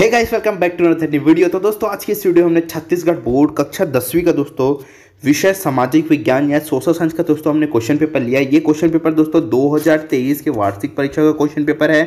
hey guys welcome back to नर्थी video तो दोस्तों आज की इस वीडियो हमने छत्तीसगढ़ बोर्ड कक्षा दसवीं का दोस्तों विषय सामाजिक विज्ञान या सोशल साइंस का दोस्तों हमने क्वेश्चन पेपर लिया ये क्वेश्चन पेपर दोस्तों 2023 के वार्षिक परीक्षा का क्वेश्चन पेपर है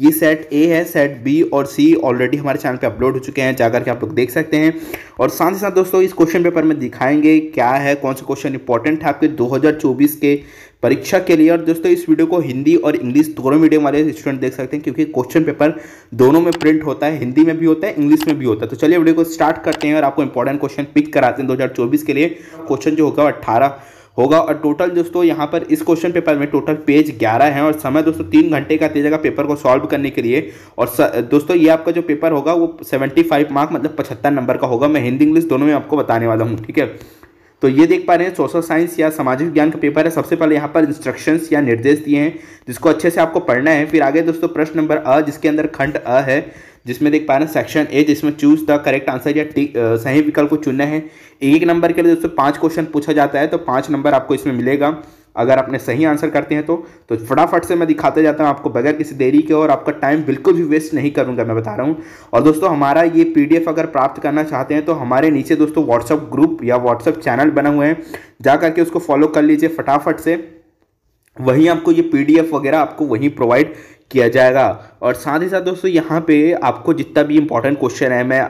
ये सेट ए है सेट बी और सी ऑलरेडी हमारे चैनल पे अपलोड हो चुके हैं जाकर के आप लोग देख सकते हैं और साथ ही साथ दोस्तों इस क्वेश्चन पेपर में दिखाएंगे क्या है कौन सा क्वेश्चन इंपॉर्टेंट है आपके दो के परीक्षा के लिए और दोस्तों इस वीडियो को हिंदी और इंग्लिश दोनों मीडियम वाले स्टूडेंट देख सकते हैं क्योंकि क्वेश्चन पेपर दोनों में प्रिंट होता है हिंदी में भी होता है इंग्लिश में भी होता है तो चलिए वीडियो को स्टार्ट करते हैं और आपको इंपॉर्टेंट क्वेश्चन पिक कराते हैं दो के लिए क्वेश्चन जो होगा अट्ठारह होगा और टोटल दोस्तों यहाँ पर इस क्वेश्चन पेपर में टोटल पेज ग्यारह है और समय दोस्तों तीन घंटे का तेजा का पेपर को सॉल्व करने के लिए और स, दोस्तों ये आपका जो पेपर होगा वो सेवेंटी फाइव मार्क मतलब पचहत्तर नंबर का होगा मैं हिंदी इंग्लिश दोनों में आपको बताने वाला हूँ ठीक है तो ये देख पा रहे हैं सोशल साइंस या सामाजिक विज्ञान का पेपर है सबसे पहले यहाँ पर इंस्ट्रक्शंस या निर्देश दिए हैं जिसको अच्छे से आपको पढ़ना है फिर आगे दोस्तों प्रश्न नंबर अ जिसके अंदर खंड अ है जिसमें देख पा रहे हैं सेक्शन ए जिसमें चूज द करेक्ट आंसर या टी सही विकल्प को चुनना है एक नंबर के लिए दोस्तों पाँच क्वेश्चन पूछा जाता है तो पाँच नंबर आपको इसमें मिलेगा अगर आपने सही आंसर करते हैं तो तो फटाफट से मैं दिखाते जाता हूँ आपको बगैर किसी देरी के और आपका टाइम बिल्कुल भी वेस्ट नहीं करूँगा मैं बता रहा हूँ और दोस्तों हमारा ये पी अगर प्राप्त करना चाहते हैं तो हमारे नीचे दोस्तों व्हाट्सअप ग्रुप या व्हाट्सअप चैनल बना हुए हैं जा करके उसको फॉलो कर लीजिए फटाफट से वहीं आपको ये पी वगैरह आपको वहीं प्रोवाइड किया जाएगा और साथ ही साथ दोस्तों यहाँ पर आपको जितना भी इम्पोर्टेंट क्वेश्चन है मैं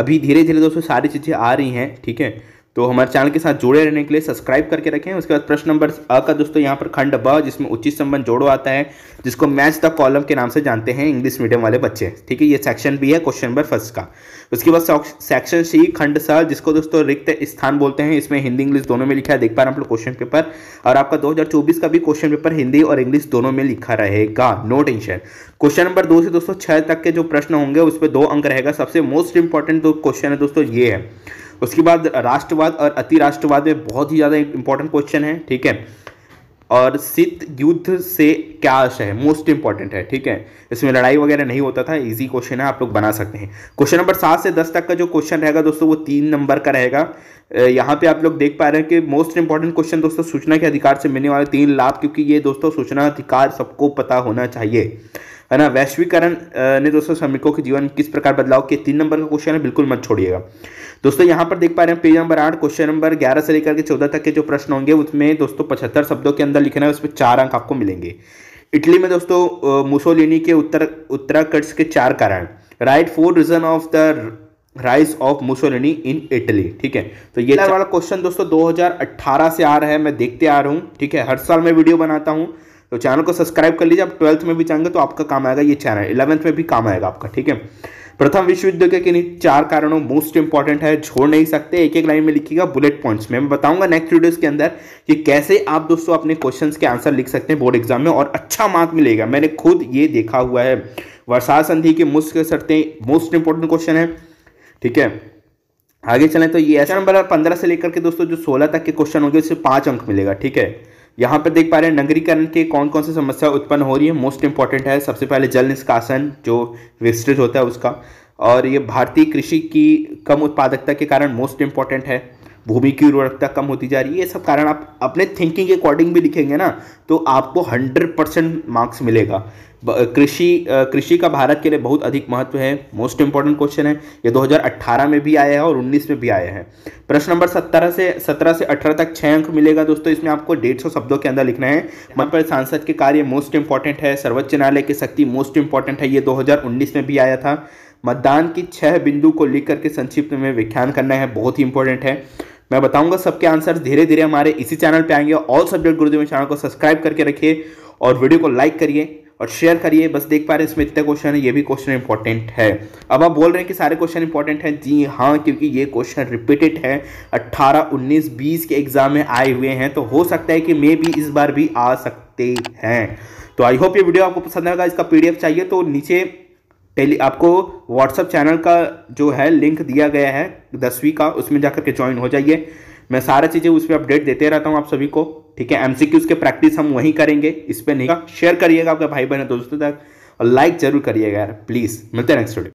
अभी धीरे धीरे दोस्तों सारी चीज़ें आ रही हैं ठीक है तो हमारे चैनल के साथ जुड़े रहने के लिए सब्सक्राइब करके रखें उसके बाद प्रश्न नंबर अ का दोस्तों यहाँ पर खंड ब जिसमें उचित संबंध जोड़ो आता है जिसको मैच द कॉलम के नाम से जानते हैं इंग्लिश मीडियम वाले बच्चे ठीक है ये सेक्शन भी है क्वेश्चन नंबर फर्स्ट का उसके बाद सेक्शन सी खंड स जिसको दोस्तों रिक्त स्थान बोलते हैं इसमें हिंदी इंग्लिश दोनों में लिखा है देख पा रहे हैं आप लोग क्वेश्चन पेपर और आपका 2024 का भी क्वेश्चन पेपर हिंदी और इंग्लिश दोनों में लिखा रहेगा नो टेंशन क्वेश्चन नंबर दो से दोस्तों छह तक के जो प्रश्न होंगे उस पर दो अंक रहेगा सबसे मोस्ट इंपॉर्टेंट जो क्वेश्चन है दोस्तों ये है उसके बाद राष्ट्रवाद और अति राष्ट्रवाद में बहुत ही ज़्यादा इंपॉर्टेंट क्वेश्चन है ठीक है और शीत युद्ध से क्या आशय है मोस्ट इंपॉर्टेंट है ठीक है इसमें लड़ाई वगैरह नहीं होता था इजी क्वेश्चन है आप लोग बना सकते हैं क्वेश्चन नंबर सात से दस तक का जो क्वेश्चन रहेगा दोस्तों वो तीन नंबर का रहेगा यहाँ पे आप लोग देख पा रहे हैं कि मोस्ट इंपॉर्टेंट क्वेश्चन दोस्तों सूचना के अधिकार से मिलने वाले तीन लाभ क्योंकि ये दोस्तों सूचना अधिकार सबको पता होना चाहिए है ना वैश्वीकरण ने दोस्तों श्रमिकों के जीवन किस प्रकार बदलाव के तीन नंबर का क्वेश्चन है बिल्कुल मत छोड़िएगा दोस्तों यहाँ पर देख पा रहे हैं पेज नंबर आठ क्वेश्चन नंबर ग्यारह से लेकर के चौदह तक के जो प्रश्न होंगे उसमें दोस्तों पचहत्तर शब्दों के अंदर लिखना है उसमें चार अंक आपको मिलेंगे इटली में दोस्तों मुसोलिनी के उत्तर उत्तराखंड के चार कारण right four reason of the rise of Mussolini in Italy ठीक है तो ये वाला क्वेश्चन दोस्तों 2018 से आ रहा है मैं देखते आ रहा हूँ ठीक है हर साल मैं वीडियो बनाता हूँ तो चैनल को सब्सक्राइब कर लीजिए आप ट्वेल्थ में भी चाहेंगे तो आपका काम आएगा ये चैनल इलेवंथ में भी काम आएगा आपका ठीक है प्रथम विश्व युद्ध के किन्हीं चार कारणों मोस्ट इंपॉर्टेंट है छोड़ नहीं सकते एक एक लाइन में लिखिएगा बुलेट पॉइंट्स में मैं बताऊंगा नेक्स्ट वीडियोस के अंदर कि कैसे आप दोस्तों अपने क्वेश्चंस के आंसर लिख सकते हैं बोर्ड एग्जाम में और अच्छा मार्क मिलेगा मैंने खुद ये देखा हुआ है वर्षा संधि के मुस्क शर्तें मोस्ट इंपॉर्टेंट क्वेश्चन है ठीक है आगे चलें तो ये ऐसा नंबर पंद्रह से लेकर के दोस्तों जो सोलह तक के क्वेश्चन होंगे उससे पाँच अंक मिलेगा ठीक है यहाँ पर देख पा रहे हैं नगरीकरण के कौन कौन सी समस्या उत्पन्न हो रही है मोस्ट इंपॉर्टेंट है सबसे पहले जल निष्कासन जो वेस्टेज होता है उसका और ये भारतीय कृषि की कम उत्पादकता के कारण मोस्ट इम्पॉर्टेंट है भूमि की उर्वरकता कम होती जा रही है ये सब कारण आप अपने थिंकिंग के अकॉर्डिंग भी लिखेंगे ना तो आपको हंड्रेड परसेंट मार्क्स मिलेगा कृषि कृषि का भारत के लिए बहुत अधिक महत्व है मोस्ट इंपॉर्टेंट क्वेश्चन है ये 2018 में भी आया है और 19 में भी आया है प्रश्न नंबर 17 से 17 से 18 तक छः अंक मिलेगा दोस्तों इसमें आपको डेढ़ सौ शब्दों के अंदर लिखना है मन पर सांसद के कार्य मोस्ट इंपॉर्टेंट है सर्वोच्च न्यायालय की शक्ति मोस्ट इंपॉर्टेंट है ये दो में भी आया था मतदान की छह बिंदु को लिख करके संक्षिप्त में व्याख्यान करना है बहुत ही इंपॉर्टेंट है मैं बताऊंगा सबके आंसर धीरे धीरे हमारे इसी चैनल पे आएंगे ऑल सब्जेक्ट गुरुदेव चैनल को सब्सक्राइब करके रखिए और वीडियो को लाइक करिए और शेयर करिए बस देख पा रहे हैं इसमें इतने क्वेश्चन है ये भी क्वेश्चन इंपॉर्टेंट है अब आप बोल रहे हैं कि सारे क्वेश्चन इंपॉर्टेंट हैं जी हाँ क्योंकि ये क्वेश्चन रिपीटेड है 18, 19, 20 के एग्जाम में आए हुए हैं तो हो सकता है कि मे भी इस बार भी आ सकते हैं तो आई होप ये वीडियो आपको पसंद आएगा इसका पीडीएफ चाहिए तो नीचे टेली आपको व्हाट्सअप चैनल का जो है लिंक दिया गया है दसवीं का उसमें जाकर के ज्वाइन हो जाइए मैं सारा चीज़ें उस पर अपडेट देते रहता हूँ आप सभी को ठीक है एम के प्रैक्टिस हम वहीं करेंगे इस पर नहीं शेयर करिएगा आपके भाई बहन दोस्तों तक और लाइक जरूर करिएगा यार प्लीज़ मिलते हैं नेक्स्ट वीडियो